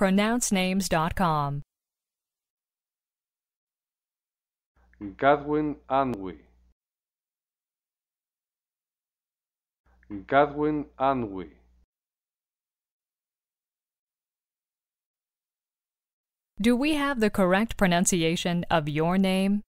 pronouncenames.com. Godwin Anwi. Godwin Anwi. Do we have the correct pronunciation of your name?